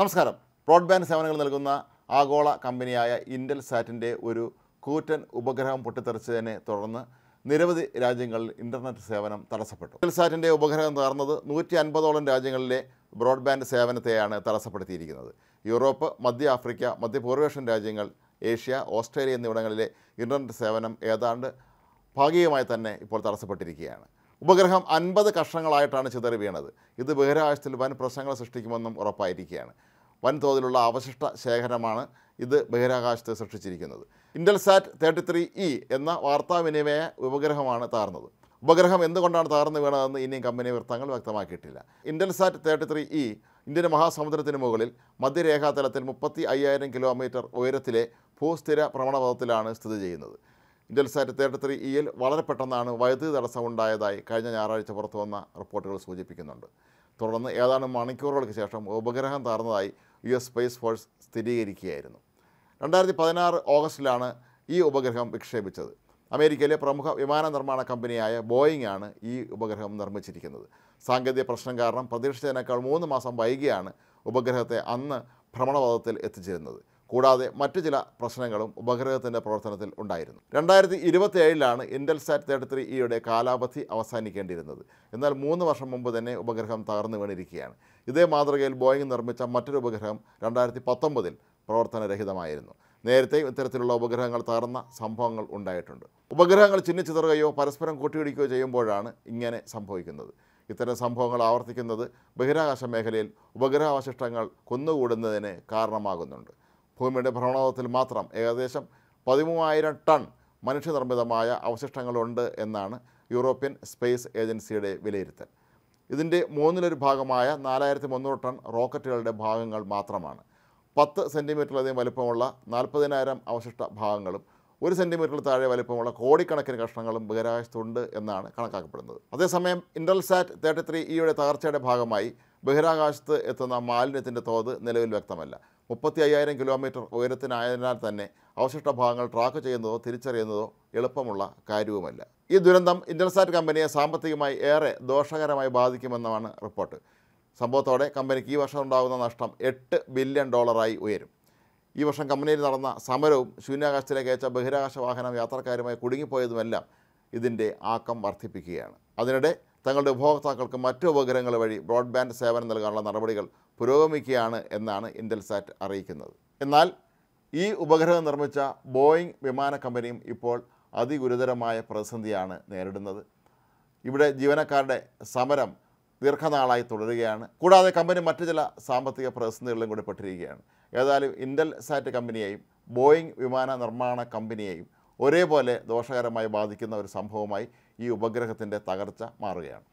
നമസ്കാരം ബ്രോഡ്ബാൻഡ് സേവനങ്ങൾ നൽകുന്ന ആഗോള കമ്പനിയായ സാറ്റിൻ്റെ ഒരു കൂറ്റൻ ഉപഗ്രഹം പൊട്ടിത്തെറിച്ചതിനെ തുടർന്ന് നിരവധി രാജ്യങ്ങളിൽ ഇൻ്റർനെറ്റ് സേവനം തടസ്സപ്പെട്ടു ഇൻഡൽസാറ്റിൻ്റെ ഉപഗ്രഹം തകർന്നത് നൂറ്റി അൻപതോളം രാജ്യങ്ങളിലെ ബ്രോഡ്ബാൻഡ് സേവനത്തെയാണ് തടസ്സപ്പെടുത്തിയിരിക്കുന്നത് യൂറോപ്പ് മധ്യ ആഫ്രിക്ക മധ്യപൂർവേഷ്യൻ രാജ്യങ്ങൾ ഏഷ്യ ഓസ്ട്രേലിയ എന്നിവിടങ്ങളിലെ ഇൻ്റർനെറ്റ് സേവനം ഏതാണ്ട് ഭാഗികമായി തന്നെ ഇപ്പോൾ തടസ്സപ്പെട്ടിരിക്കുകയാണ് ഉപഗ്രഹം അൻപത് കഷ്ണങ്ങളായിട്ടാണ് ചിതറി വീണത് ഇത് ബഹിരാകാശത്തിൽ വൻ പ്രശ്നങ്ങൾ സൃഷ്ടിക്കുമെന്നും ഉറപ്പായിരിക്കുകയാണ് വൻതോതിലുള്ള അവശിഷ്ട ശേഖരമാണ് ഇത് ബഹിരാകാശത്ത് സൃഷ്ടിച്ചിരിക്കുന്നത് ഇൻഡൽസാറ്റ് തേർട്ടി ത്രീ ഇ എന്ന വാർത്താവിനിമയ ഉപഗ്രഹമാണ് താർന്നത് ഉപഗ്രഹം എന്തുകൊണ്ടാണ് താർന്നു വീണതെന്ന് ഇനിയും കമ്പനി വൃത്തങ്ങൾ വ്യക്തമാക്കിയിട്ടില്ല Intelsat thirty three E Indian മഹാസമുദ്രത്തിന് മുകളിൽ മധ്യരേഖാതലത്തിൽ മുപ്പത്തി അയ്യായിരം കിലോമീറ്റർ ഉയരത്തിലെ ഭൂസ്ഥിര ഭ്രമണപഥത്തിലാണ് സ്ഥിതി ചെയ്യുന്നത് ഇൻഡൽസാറ്റ് തേർട്ടി ത്രീ ഇയിൽ വളരെ പെട്ടെന്നാണ് വൈദ്യുതി തടസ്സം ഉണ്ടായതായി കഴിഞ്ഞ ഞായറാഴ്ച പുറത്തുവന്ന റിപ്പോർട്ടുകൾ സൂചിപ്പിക്കുന്നുണ്ട് തുടർന്ന് ഏതാനും മണിക്കൂറുകൾക്ക് ശേഷം ഉപഗ്രഹം താർന്നതായി യു എസ് സ്പേസ് ഫോഴ്സ് സ്ഥിരീകരിക്കുകയായിരുന്നു രണ്ടായിരത്തി പതിനാറ് ഓഗസ്റ്റിലാണ് ഈ ഉപഗ്രഹം വിക്ഷേപിച്ചത് അമേരിക്കയിലെ പ്രമുഖ വിമാന നിർമ്മാണ കമ്പനിയായ ബോയിങ് ആണ് ഈ ഉപഗ്രഹം നിർമ്മിച്ചിരിക്കുന്നത് സാങ്കേതിക പ്രശ്നം കാരണം പ്രതീക്ഷിച്ചതിനേക്കാൾ മൂന്ന് മാസം വൈകിയാണ് ഉപഗ്രഹത്തെ അന്ന് ഭ്രമണപഥത്തിൽ എത്തിച്ചിരുന്നത് കൂടാതെ മറ്റു ചില പ്രശ്നങ്ങളും ഉപഗ്രഹത്തിൻ്റെ പ്രവർത്തനത്തിൽ ഉണ്ടായിരുന്നു രണ്ടായിരത്തി ഇരുപത്തിയേഴിലാണ് ഇൻഡൽസാറ്റ് തേർട്ടി ത്രീ ഇയുടെ കാലാവധി അവസാനിക്കേണ്ടിയിരുന്നത് എന്നാൽ മൂന്ന് വർഷം മുമ്പ് തന്നെ ഉപഗ്രഹം തകർന്നു വീണിരിക്കുകയാണ് ഇതേ മാതൃകയിൽ ബോയിങ് നിർമ്മിച്ച മറ്റൊരു ഉപഗ്രഹം രണ്ടായിരത്തി പത്തൊമ്പതിൽ പ്രവർത്തനരഹിതമായിരുന്നു നേരത്തെയും ഇത്തരത്തിലുള്ള ഉപഗ്രഹങ്ങൾ തകർന്ന സംഭവങ്ങൾ ഉണ്ടായിട്ടുണ്ട് ഉപഗ്രഹങ്ങൾ ചിന്നിച്ചിതറുകയോ പരസ്പരം കൂട്ടിയിടിക്കുകയോ ചെയ്യുമ്പോഴാണ് ഇങ്ങനെ സംഭവിക്കുന്നത് ഇത്തരം സംഭവങ്ങൾ ആവർത്തിക്കുന്നത് ബഹിരാകാശ മേഖലയിൽ ഉപഗ്രഹാവശിഷ്ടങ്ങൾ കൊന്നുകൂടുന്നതിന് കാരണമാകുന്നുണ്ട് ഭൂമിയുടെ ഭ്രമണപഥത്തിൽ മാത്രം ഏകദേശം പതിമൂവായിരം ടൺ മനുഷ്യനിർമ്മിതമായ അവശിഷ്ടങ്ങളുണ്ട് എന്നാണ് യൂറോപ്യൻ സ്പേസ് ഏജൻസിയുടെ വിലയിരുത്തൽ ഇതിൻ്റെ മൂന്നിലൊരു ഭാഗമായ നാലായിരത്തി മുന്നൂറ് ടൺ റോക്കറ്റുകളുടെ ഭാഗങ്ങൾ മാത്രമാണ് പത്ത് സെൻറ്റിമീറ്ററിലധികം വലിപ്പമുള്ള നാൽപ്പതിനായിരം അവശിഷ്ട ഭാഗങ്ങളും ഒരു സെൻറ്റിമീറ്ററിൽ താഴെ വലുപ്പമുള്ള കോടിക്കണക്കിന് കഷ്ണങ്ങളും ബഹിരാകാശത്തുണ്ട് എന്നാണ് കണക്കാക്കപ്പെടുന്നത് അതേസമയം ഇൻഡൽസാറ്റ് തേർട്ടി ത്രീ ഇയുടെ തകർച്ചയുടെ ഭാഗമായി ബഹിരാകാശത്ത് എത്തുന്ന മാലിന്യത്തിൻ്റെ തോത് നിലവിൽ വ്യക്തമല്ല മുപ്പത്തി അയ്യായിരം കിലോമീറ്റർ ഉയരത്തിനായതിനാൽ തന്നെ അവശിഷ്ട ഭാഗങ്ങൾ ട്രാക്ക് ചെയ്യുന്നതോ തിരിച്ചറിയുന്നതോ എളുപ്പമുള്ള കാര്യവുമല്ല ഈ ദുരന്തം ഇൻ്റർസാറ്റ് കമ്പനിയെ സാമ്പത്തികമായി ഏറെ ദോഷകരമായി ബാധിക്കുമെന്നാണ് റിപ്പോർട്ട് സംഭവത്തോടെ കമ്പനിക്ക് ഈ വർഷം ഉണ്ടാകുന്ന നഷ്ടം എട്ട് ബില്യൺ ഡോളറായി ഉയരും ഈ വർഷം കമ്പനിയിൽ നടന്ന സമരവും ശൂന്യാകാശത്തിലേക്ക് അയച്ച ബഹിരാകാശ വാഹനം യാത്രക്കാരുമായി കുടുങ്ങിപ്പോയതുമെല്ലാം ഇതിൻ്റെ ആക്കം വർദ്ധിപ്പിക്കുകയാണ് അതിനിടെ തങ്ങളുടെ ഉപഭോക്താക്കൾക്ക് മറ്റ് ഉപഗ്രഹങ്ങൾ വഴി ബ്രോഡ്ബാൻഡ് സേവനം നൽകാനുള്ള നടപടികൾ പുരോഗമിക്കുകയാണ് എന്നാണ് ഇൻഡൽസാറ്റ് അറിയിക്കുന്നത് എന്നാൽ ഈ ഉപഗ്രഹം നിർമ്മിച്ച ബോയിങ് വിമാന കമ്പനിയും ഇപ്പോൾ അതിഗുരുതരമായ പ്രതിസന്ധിയാണ് നേരിടുന്നത് ഇവിടെ ജീവനക്കാരുടെ സമരം ദീർഘനാളായി തുടരുകയാണ് കൂടാതെ കമ്പനി മറ്റു ചില സാമ്പത്തിക പ്രതിസന്ധികളിലും കൂടി പെട്ടിരിക്കുകയാണ് ഏതായാലും ഇൻഡൽ സാറ്റ് കമ്പനിയെയും ബോയിങ് വിമാന നിർമ്മാണ കമ്പനിയെയും ഒരേപോലെ ദോഷകരമായി ബാധിക്കുന്ന ഒരു സംഭവമായി ഈ ഉപഗ്രഹത്തിൻ്റെ തകർച്ച മാറുകയാണ്